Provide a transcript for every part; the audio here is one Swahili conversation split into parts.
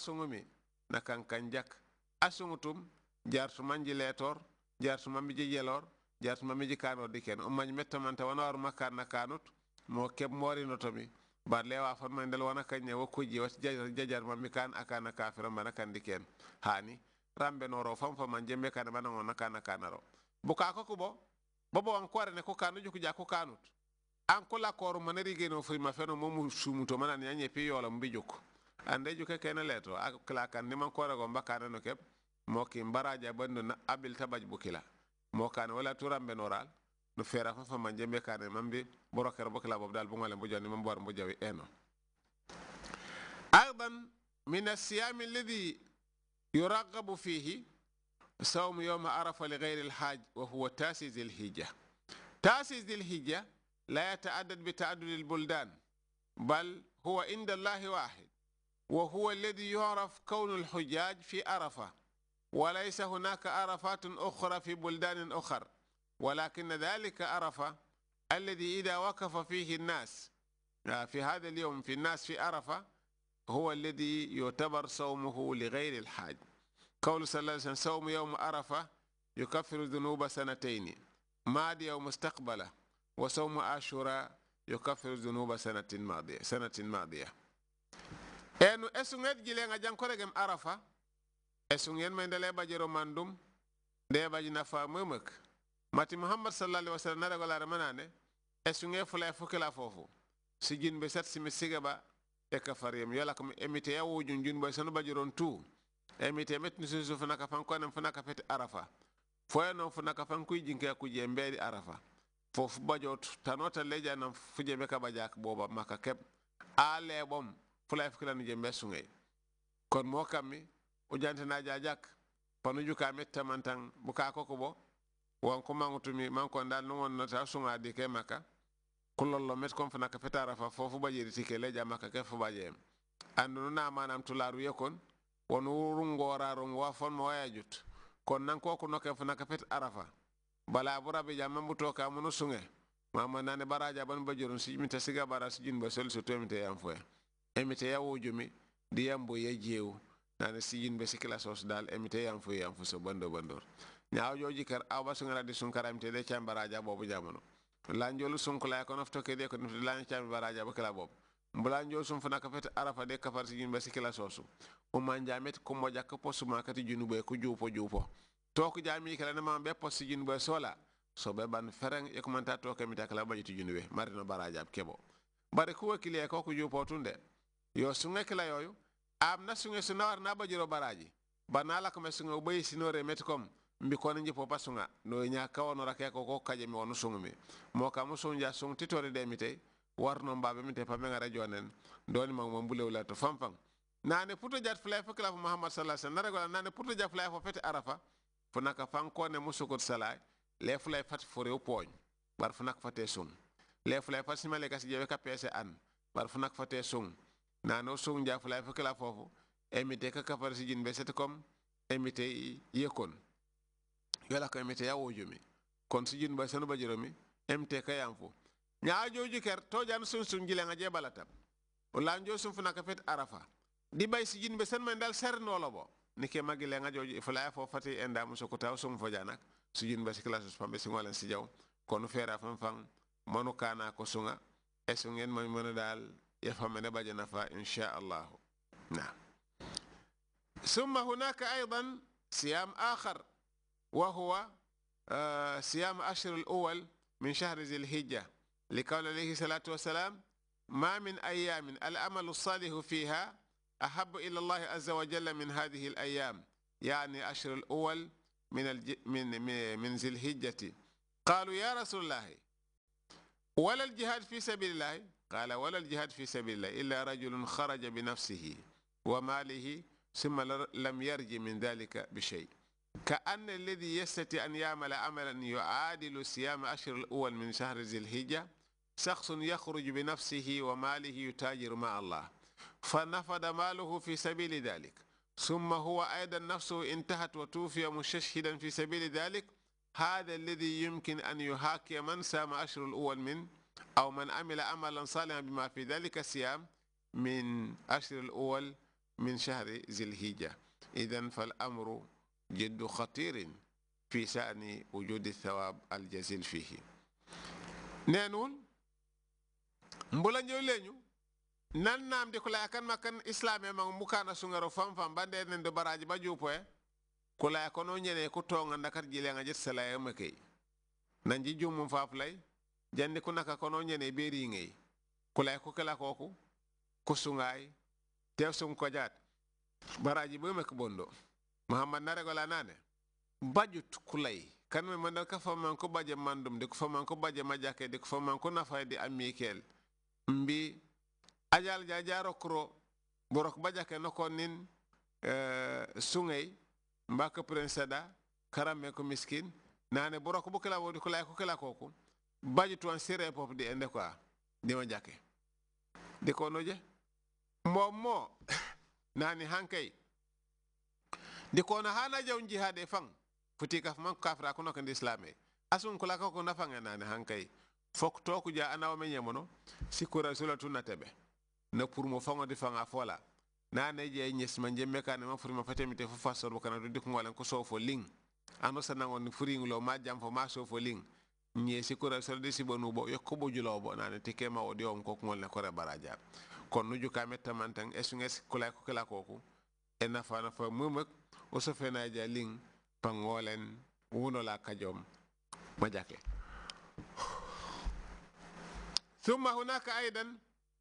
sungu mi na kankan jak a sungutum jar sumanji letor jar ji yelor jar ji kano diken ummaji mettamanta wana war makkan na kanut mo keb morinotomi bar wa fon man del wona kanya wo kuji wat jajar jajar man mikan akana kafira man kan diken hani rambe ro fam fam man jembe kan man kana akana kanaro buka ko kubo bobo an kware ne ko kanu juku ja ko kanut an kula koru maneri geno fima feno momu sumuto manan yanye pe yola mbijuko ande juke kene leto a klakan niman korego mbakana no kep moki mbaraja bando na abil tabaj bukila mokane wala turambe noral no fera fofa man jembe kane mambi boroker bukila bob dal bungale mbujani mambar mbujawi eno aidan min asiyam alladhi yuraghabu fihi صوم يوم عرفة لغير الحاج وهو تاسع ذي الحجة تاسع ذي الحجة لا يتعدد بتعدد البلدان بل هو عند الله وهو الذي يعرف كون الحجاج في عرفة وليس هناك عرفات أخرى في بلدان أخر ولكن ذلك عرفة الذي إذا وقف فيه الناس آه، في هذا اليوم في الناس في عرفة هو الذي يعتبر صومه لغير الحاج قول صلى الله عليه وسلم صوم يوم عرفة يكفر ذنوب سنتين ماضية ومستقبلة وصوم عاشوراء يكفر ذنوب سنة ماضية سنة ماضية enu esunget jilenga jankoregem arafa esungen mai ndele bajero mandum nde baji nafa memek mati muhammad sallallahu alaihi wasallam nare gola manane esunge fula fukila fofu sijin be sat simi sigaba e kafariyam yola kam emite ya wujun jun boy sanu bajiron tu emite met ni susu fana ka fanko arafa fo non fana ka fanko jinke ku je arafa fofu bajot tanota leja nan fuje be ka bajak boba maka keb ale bom fulay fukilan je mesungay kon mo kammi o jantana jajak panu juka metta mantan buka koko bo won man ko dal no wonno ta sunga maka kulollo met kon fana ka fetara fa fofu bajeri tike leja maka ke fo bajem andu na manam tularu yekon won wurungo wayajut kon nan ko ko noke fana arafa bala burabe jamam buto ka munu sunge mama nane baraja ban bajorun si mi tasiga bara so to emite ya wujumi di yambo ya jewu nane sijin besi kila sos dal emite ya mfu so bando bandor nyaaw joji kar awa sungala di sunkara emite de chambaraja bobu jamono lanjolu sunkula ko kono ke de ko nofto lan chambaraja bo kala bobu mbulanjol sunfu na kafet arafa de kafar sijin besi kila sosu umanjamit kumoja kapo mo kati junube jupo toku jami kala nama be posijin be sola so be ban fereng e ko manta to kemita kala bajitu junube marino baraja kebo bare ko wakile ko ko jupo tunde yo sunge kila yoyu am na sunge sunawar na bajiro baraji banala kama sunge ubai sinore metcom mbi koni nje sunga no nya kawo no rake ko ko kaje mi wonu mi mo ka musunja sung titori de war warno mbabe mite pa menga radio nen doni mag mo bulew la to famfang nane puto jat fulay fo kala muhammad sallallahu alaihi wasallam nare nane puto jat fulay fo fete arafa funaka fanko ne musukot salay le fulay fat fore poñ bar funak fate sun le fulay fat le kasi jewe ka pese an bar funak fate sun nano sung jafulai fakala fofu emite ka kafar si jinbe set kom emite yekon yola ko ya wojumi kon si jinba sanu bajiromi emite ka yanfu nya joju ker to jan sun sun gile nga je balata wala sun funa ka arafa di bay si jinbe san man ser no lobo nike magile nga joju fulai fo fati enda muso ko taw sun fojanak si jinba si klasus pambe si si jaw kon fera fam fam manu ko sunga dal يفهم نبج نفا إن شاء الله نعم ثم هناك أيضا صيام آخر وهو آه، صيام أشهر الأول من شهر ذي الهجة لقول عليه الصلاة والسلام ما من أيام الأمل الصالح فيها أحب إلى الله عز وجل من هذه الأيام يعني أشهر الأول من الج... من من ذي الهجة قالوا يا رسول الله ولا الجهاد في سبيل الله قال ولا الجهاد في سبيل الله إلا رجل خرج بنفسه وماله ثم لم يرج من ذلك بشيء كأن الذي يستطيع أن يعمل عملا يعادل صيام أشهر الأول من شهر ذي الهجة شخص يخرج بنفسه وماله يتاجر مع الله فنفد ماله في سبيل ذلك ثم هو أيضا نفسه انتهت وتوفي مستشهدا في سبيل ذلك هذا الذي يمكن أن يهاكي من سام أشهر الأول من أو من عمل عملا صالحا بما في ذلك الصيام من عشر الأول من شهر ذي الهجة إذا فالأمر جد خطير في شأن وجود الثواب الجزيل فيه نانول مبولا نيولينيو nan nam di kulaya kan makan islame mang mukana sungaro fam fam bande nen do baraji ba jupe kulaya kono nyene ko tonga ndakar jile nga jet sala yamake nanji jumum faflay jandi kuna ka kono ñene be riŋey kulay ko kela koku kusuŋay tew suŋ kojat baraji bo mek bondo muhammad naregola nane bajut kulay kan me mandal ka faman ko baje mandum de ko faman ko baje majake de ko faman ko nafay de amikel mbi ajal ja jaro kro borok bajake nokonin uh, eh, sungay mbaka prinseda karame ko miskin nane borok bukela wodi kulay ko kela koku baji tuwan sere di ende kwa ndima jake di kono je mommo nani hankay di kono hana unji jihade fang futi kaf man kafra kuna ko islami asun kula ko ko nafanga nani hankay fok to ku ja anaw men yemono sikura sula tunatebe na pour mo fango de fanga fola nane je nyes man meka kan mafuri mafate fatemite fo fasor bakana do dikko ngolen ling ano sanangon furingulo ma jam fo ma sofo ling nye si kura sarde si bonu bo yokko julo bo nane tike ma wodi on ko ngol ne kore baraja kon nuju kame tamantan esunges kula ko kala ko e nafa nafa mumak o so fena ja ling pangolen wuno la kajom majake ثم هناك أيضا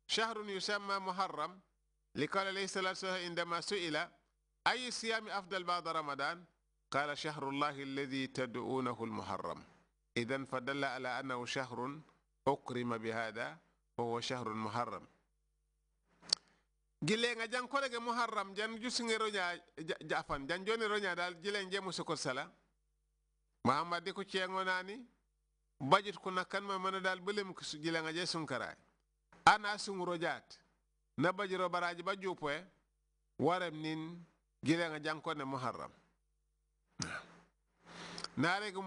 شهر يسمى محرم لقال عليه الصلاة والسلام عندما سئل أي صيام أفضل بعد رمضان قال شهر الله الذي تدعونه المحرم إذا فدل على أنه شهر أكرم بهذا فهو شهر محرم gilenga jan korege muharram jan jusinge roña jafan jan joni roña dal jilen je musukol sala muhammad ko nani bajut ko nakkan ma mana dal belem ko ana sungu rojat na bajiro baraji ba jupoe warem nin jan ko ne muharram narege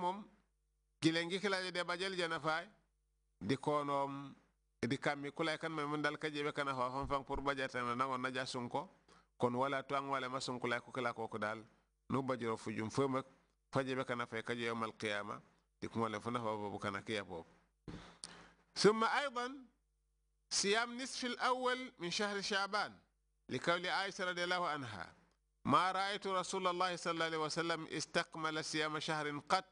gilengi kilaje de bajal jana fay di konom di kammi kulay kan mai mun kaje be kana fa fon fang pour bajata na nangon na jasun ko kon wala to an wala masun kulay ko kala ko dal nu bajiro fujum femak faje be kana fay kaje yawmal qiyama di kuma le funa fa bu kana kiya bob ثم أيضا صيام نصف الأول من شهر شعبان لقول عائشة رضي الله عنها ما رأيت رسول الله صلى الله عليه وسلم استكمل صيام شهر قط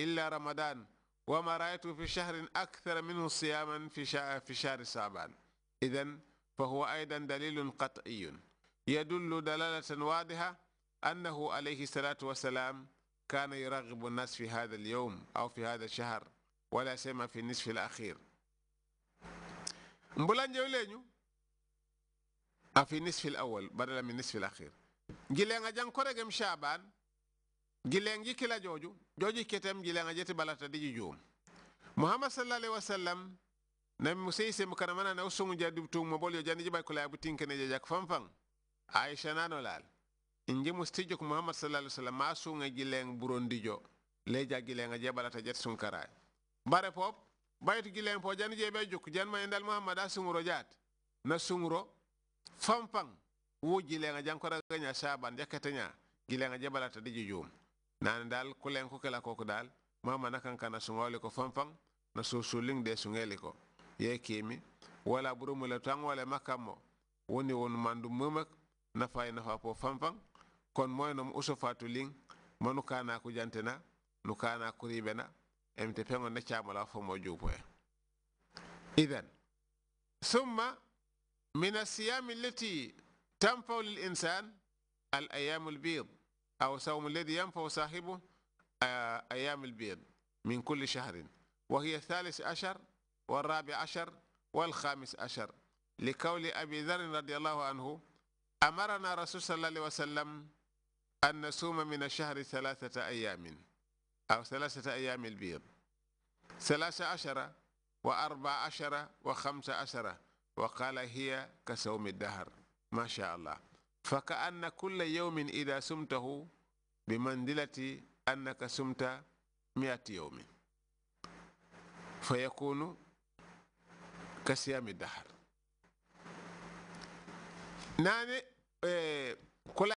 إلا رمضان وما رأيت في شهر أكثر منه صياما في في شهر شعبان إذا فهو أيضا دليل قطعي يدل دلالة واضحة أنه عليه الصلاة والسلام كان يرغب الناس في هذا اليوم أو في هذا الشهر ولا سيما في النصف الأخير مبلان جولينيو في النصف الأول بدلا من النصف الأخير جيلي جان كورجم شعبان gileng ji kila joju joji ketem gilenga jeti balata diji joom muhammad sallallahu alaihi wasallam na musai se mana na usungu jadi tu mo bolyo jani jiba kula abutin kene jaja fanfan aisha nano lal inji mustijo ku muhammad sallallahu alaihi wasallam masunga gileng burondijo leja gilenga je balata jet sunkara bare pop baytu gileng po jani je be juk jan ma endal muhammad asunguro jat na sunguro fanfan wo gilenga jankora ganya saban jakatanya gilenga je balata diji joom nane dal kulen ku kela koku dal mama nakan kana ko fanfan na susuling de sungeli ko ye kimi wala burumu le tan wala makammo woni won mandu memak fanfan kon moy nom uso fatu ling manu kana ku jantena nu kana ku ribena emte pengo ne chamala fo mo jupo e idan summa min asiyam allati tanfa lil insan al ayyam al أو صوم الذي ينفع صاحبه آه، أيام البيض من كل شهر وهي الثالث عشر والرابع عشر والخامس عشر لقول أبي ذر رضي الله عنه أمرنا رسول صلى الله عليه وسلم أن نصوم من الشهر ثلاثة أيام أو ثلاثة أيام البيض ثلاثة عشر وأربع عشر وخمسة عشر وقال هي كصوم الدهر ما شاء الله faka anna kulla yawmin ida sumtahu bi mandilati annaka sumta miati yawmin fa yakunu ka siyami dahar nani eh,